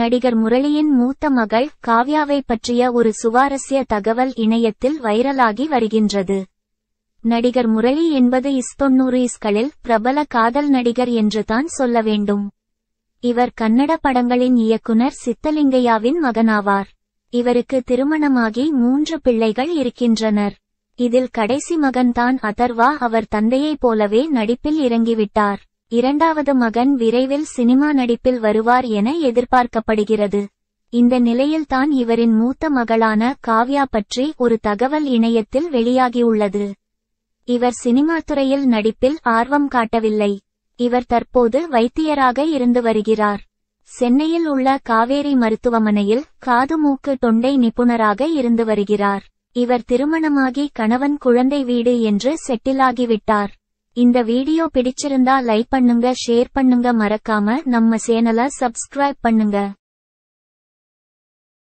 நடிகர் முரளியின் மூத்த மகள் காவ்யாவை பற்றிய ஒரு சுவாரஸ்ய தகவல் இணையத்தில் வைரலாகி வருகின்றது நடிகர் முரளி என்பது இஸ்களில் பிரபல காதல் நடிகர் என்றுதான் சொல்ல வேண்டும் இவர் கன்னட படங்களின் இயக்குனர் சித்தலிங்கையாவின் மகனாவார் இவருக்கு திருமணமாகி மூன்று பிள்ளைகள் இருக்கின்றனர் இதில் கடைசி மகன்தான் அதர்வா அவர் தந்தையைப் போலவே நடிப்பில் இறங்கிவிட்டார் இரண்டாவது மகன் விரைவில் சினிமா நடிப்பில் வருவார் என எதிர்பார்க்கப்படுகிறது இந்த நிலையில்தான் இவரின் மூத்த மகளான காவ்யா பற்றி ஒரு தகவல் இணையத்தில் வெளியாகியுள்ளது இவர் சினிமா துறையில் நடிப்பில் ஆர்வம் காட்டவில்லை இவர் தற்போது வைத்தியராக இருந்து வருகிறார் சென்னையில் உள்ள காவேரி மருத்துவமனையில் காது மூக்கு தொண்டை நிபுணராக இருந்து வருகிறார் இவர் திருமணமாகி கணவன் குழந்தை வீடு என்று செட்டிலாகிவிட்டார் இந்த வீடியோ பிடிச்சிருந்தா லைக் பண்ணுங்க ஷேர் பண்ணுங்க மறக்காம நம்ம சேனல சப்ஸ்கிரைப் பண்ணுங்க